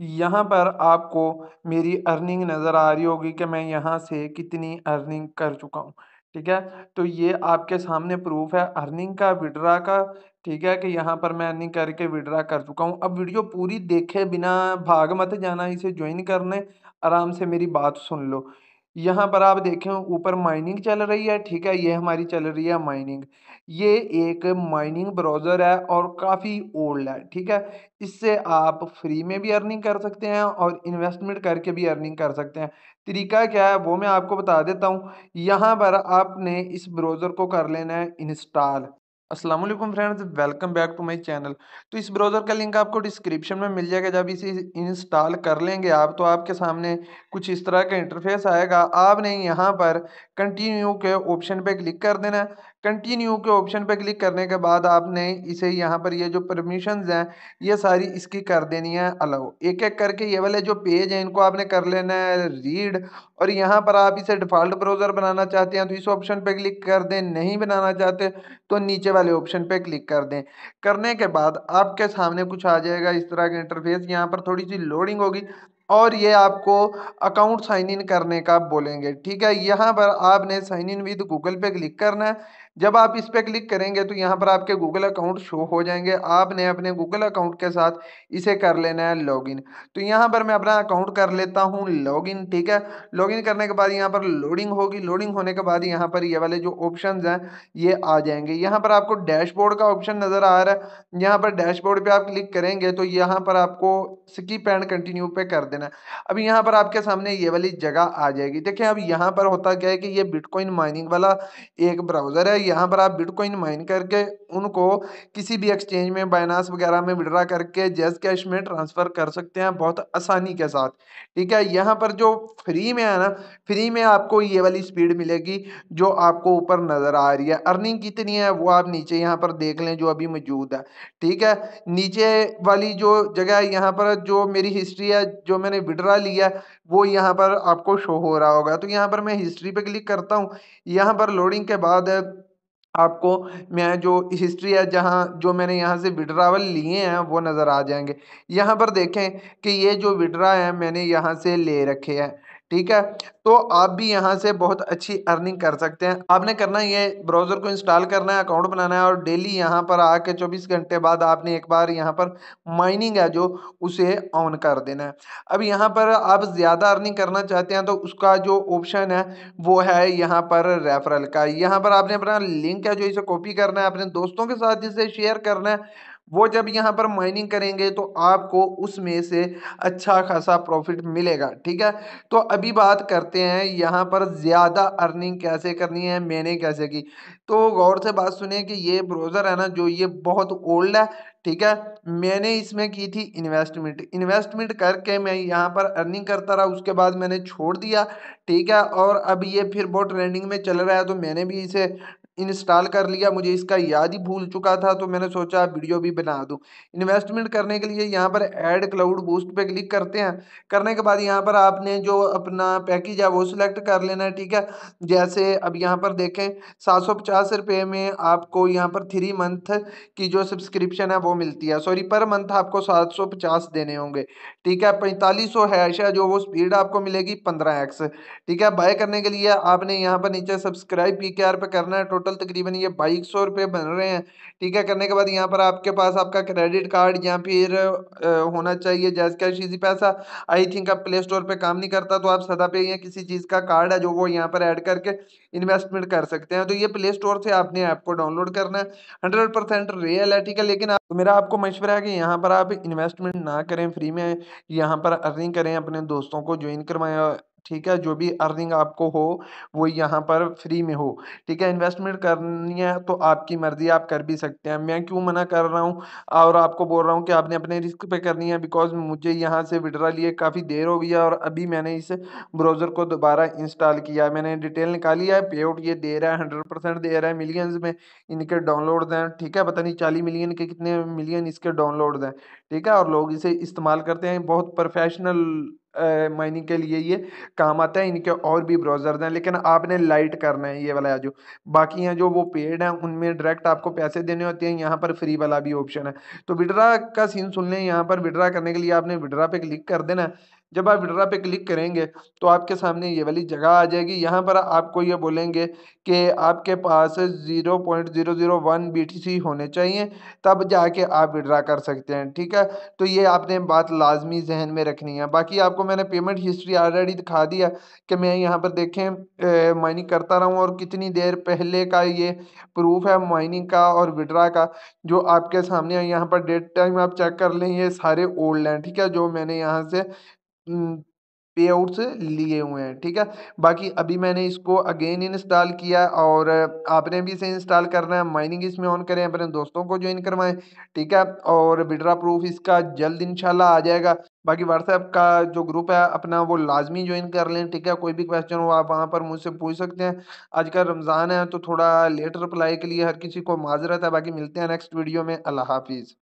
यहाँ पर आपको मेरी अर्निंग नज़र आ रही होगी कि मैं यहाँ से कितनी अर्निंग कर चुका हूँ ठीक है तो ये आपके सामने प्रूफ है अर्निंग का विड्रा का ठीक है कि यहाँ पर मैं अर्निंग करके विड्रा कर चुका हूँ अब वीडियो पूरी देखे बिना भाग मत जाना इसे ज्वाइन करने आराम से मेरी बात सुन लो यहाँ हाँ। पर आप देखें ऊपर माइनिंग चल रही है ठीक है ये हमारी चल रही है माइनिंग ये एक माइनिंग ब्राउज़र है और काफ़ी ओल्ड है ठीक है इससे आप फ्री में भी अर्निंग कर सकते हैं और इन्वेस्टमेंट करके भी अर्निंग कर सकते हैं तरीका क्या है वो मैं आपको बता देता हूँ यहाँ पर आपने इस ब्राउज़र को कर लेना है इंस्टॉल असलम friends welcome back to my channel तो इस ब्राउज़र का लिंक आपको डिस्क्रिप्शन में मिल जाएगा जब इसे इंस्टॉल कर लेंगे आप तो आपके सामने कुछ इस तरह का इंटरफेस आएगा आपने यहाँ पर कंटिन्यू के ऑप्शन पे क्लिक कर देना है कंटिन्यू के ऑप्शन पर क्लिक करने के बाद आपने इसे यहाँ पर ये जो परमिशन हैं ये सारी इसकी कर देनी है अलाउ एक एक करके ये वाले जो पेज हैं इनको आपने कर लेना है रीड और यहाँ पर आप इसे डिफ़ॉल्ट ब्राउज़र बनाना चाहते हैं तो इस ऑप्शन पर क्लिक कर दें नहीं बनाना चाहते तो नीचे वाले ऑप्शन पर क्लिक कर दें करने के बाद आपके सामने कुछ आ जाएगा इस तरह का इंटरफेस यहाँ पर थोड़ी सी लोडिंग होगी और ये आपको अकाउंट साइन इन करने का बोलेंगे ठीक है यहाँ पर आपने साइन इन विद गूगल पे क्लिक करना है जब आप इस पर क्लिक करेंगे तो यहाँ पर आपके गूगल अकाउंट शो हो जाएंगे आपने अपने गूगल अकाउंट के साथ इसे कर लेना है लॉगिन तो यहाँ पर मैं अपना अकाउंट कर लेता हूँ लॉगिन ठीक है लॉगिन करने के बाद यहाँ पर लोडिंग होगी लोडिंग होने के बाद यहाँ पर ये यह वाले जो ऑप्शन हैं ये आ जाएंगे यहाँ पर आपको डैशबोर्ड का ऑप्शन नज़र आ रहा है यहाँ पर डैशबोर्ड पर आप क्लिक करेंगे तो यहाँ पर आपको स्कीप एंड कंटिन्यू पे कर देना अब यहाँ पर आपके सामने ये वाली जगह आ जाएगी देखिए अब यहाँ पर होता क्या है कि ये बिटकॉइन माइनिंग वाला एक ब्राउज़र है यहाँ पर आप बिटकॉइन माइन करके उनको किसी भी एक्सचेंज में बाइनास वगैरह में विड्रा करके जैस कैश में ट्रांसफ़र कर सकते हैं बहुत आसानी के साथ ठीक है यहाँ पर जो फ्री में है ना फ्री में आपको ये वाली स्पीड मिलेगी जो आपको ऊपर नज़र आ रही है अर्निंग कितनी है वो आप नीचे यहाँ पर देख लें जो अभी मौजूद है ठीक है नीचे वाली जो जगह है यहाँ पर जो मेरी हिस्ट्री है जो मैंने विड्रा लिया वो यहाँ पर आपको शो हो रहा होगा तो यहाँ पर मैं हिस्ट्री पे क्लिक करता हूँ यहाँ पर लोडिंग के बाद आपको मैं जो हिस्ट्री है जहाँ जो मैंने यहाँ से विड्रावल लिए हैं वो नज़र आ जाएंगे यहाँ पर देखें कि ये जो विड्रा है मैंने यहाँ से ले रखे हैं ठीक है तो आप भी यहाँ से बहुत अच्छी अर्निंग कर सकते हैं आपने करना ये ब्राउज़र को इंस्टॉल करना है अकाउंट बनाना है और डेली यहाँ पर आके 24 घंटे बाद आपने एक बार यहाँ पर माइनिंग है जो उसे ऑन कर देना है अब यहाँ पर आप ज़्यादा अर्निंग करना चाहते हैं तो उसका जो ऑप्शन है वो है यहाँ पर रेफरल का यहाँ पर आपने अपना लिंक है जो इसे कॉपी करना है अपने दोस्तों के साथ इसे शेयर करना है वो जब यहाँ पर माइनिंग करेंगे तो आपको उसमें से अच्छा खासा प्रॉफिट मिलेगा ठीक है तो अभी बात करते हैं यहाँ पर ज़्यादा अर्निंग कैसे करनी है मैंने कैसे की तो गौर से बात सुने कि ये ब्रोज़र है ना जो ये बहुत ओल्ड है ठीक है मैंने इसमें की थी इन्वेस्टमेंट इन्वेस्टमेंट करके मैं यहाँ पर अर्निंग करता रहा उसके बाद मैंने छोड़ दिया ठीक है और अब ये फिर बहुत ट्रेंडिंग में चल रहा है तो मैंने भी इसे इंस्टॉल कर लिया मुझे इसका याद ही भूल चुका था तो मैंने सोचा वीडियो भी बना दूं इन्वेस्टमेंट करने के लिए यहाँ पर ऐड क्लाउड बूस्ट पे क्लिक करते हैं करने के बाद यहाँ पर आपने जो अपना पैकेज है वो सिलेक्ट कर लेना है ठीक है जैसे अब यहाँ पर देखें सात सौ पचास रुपये में आपको यहाँ पर थ्री मंथ की जो सब्सक्रिप्शन है वो मिलती है सॉरी पर मंथ आपको सात सौ पचास देने होंगे ठीक है पैंतालीस सौ हैश है जो वो स्पीड आपको मिलेगी पंद्रह एक्स ठीक है बाय करने के लिए आपने यहाँ पर नीचे सब्सक्राइब पी के आर पर करना है टोटल टोटल तकरीबन ये बाईस सौ रुपये बन रहे हैं ठीक है करने के बाद यहाँ पर आपके पास आपका क्रेडिट कार्ड या फिर होना चाहिए जैस JazzCash Easypaisa I think आप प्ले स्टोर पर काम नहीं करता तो आप सदा पे या किसी चीज़ का कार्ड है जो वो यहाँ पर ऐड करके इन्वेस्टमेंट कर सकते हैं तो ये प्ले स्टोर से आपने ऐप को डाउनलोड करना है हंड्रेड परसेंट रियल है ठीक है लेकिन आप, मेरा आपको मशवरा है कि यहाँ पर आप इन्वेस्टमेंट ना करें फ्री में यहाँ पर अर्निंग करें अपने दोस्तों को ज्वाइन करवाएं ठीक है जो भी अर्निंग आपको हो वो यहाँ पर फ्री में हो ठीक है इन्वेस्टमेंट करनी है तो आपकी मर्ज़ी आप कर भी सकते हैं मैं क्यों मना कर रहा हूँ और आपको बोल रहा हूँ कि आपने अपने रिस्क पे करनी है बिकॉज मुझे यहाँ से विड्रा लिए काफ़ी देर हो गई है और अभी मैंने इस ब्राउज़र को दोबारा इंस्टॉल किया मैंने डिटेल निकाली है पे आउट ये दे रहा है हंड्रेड परसेंट दे रहा है मिलियन में इनके डाउनलोड हैं ठीक है पता नहीं चालीस मिलियन के कितने मिलियन इसके डाउनलोड हैं ठीक है और लोग इसे इस्तेमाल करते हैं बहुत प्रोफेशनल माइनिंग के लिए ये काम आता है इनके और भी ब्राउज़र हैं लेकिन आपने लाइट करना है ये वाला जो बाकी हैं जो वो पेड हैं उनमें डायरेक्ट आपको पैसे देने होते हैं यहाँ पर फ्री वाला भी ऑप्शन है तो विड्रा का सीन सुन लें यहाँ पर विड्रा करने के लिए आपने विड्रा पे क्लिक कर देना है जब आप विड्रा पे क्लिक करेंगे तो आपके सामने ये वाली जगह आ जाएगी यहाँ पर आपको ये बोलेंगे कि आपके पास zero point zero zero one B T C होने चाहिए तब जाके आप विड्रा कर सकते हैं ठीक है तो ये आपने बात लाजमी जहन में रखनी है बाकी आपको मैंने पेमेंट हिस्ट्री ऑलरेडी दिखा दिया कि मैं यहाँ पर देखें माइनिंग करता रहा हूँ और कितनी देर पहले का ये प्रूफ है माइनिंग का और विड्रा का जो आपके सामने यहाँ पर डेट टाइम आप चेक कर लें ये सारे ओल्ड हैं ठीक है जो मैंने यहाँ से पे आउट्स लिए हुए हैं ठीक है बाकी अभी मैंने इसको अगेन इंस्टॉल किया और आपने भी इसे इंस्टॉल करना है माइनिंग इसमें ऑन करें अपने दोस्तों को ज्वाइन करवाएं ठीक है और विड्रा प्रूफ इसका जल्द इंशाल्लाह आ जाएगा बाकी व्हाट्सएप का जो ग्रुप है अपना वो लाजमी ज्वाइन कर लें ठीक है कोई भी क्वेश्चन हो आप वहाँ पर मुझसे पूछ सकते हैं आज का रमज़ान है तो थोड़ा लेट रिप्लाई के लिए हर किसी को माजरत है बाकी मिलते हैं नेक्स्ट वीडियो में अल्लाह हाफिज़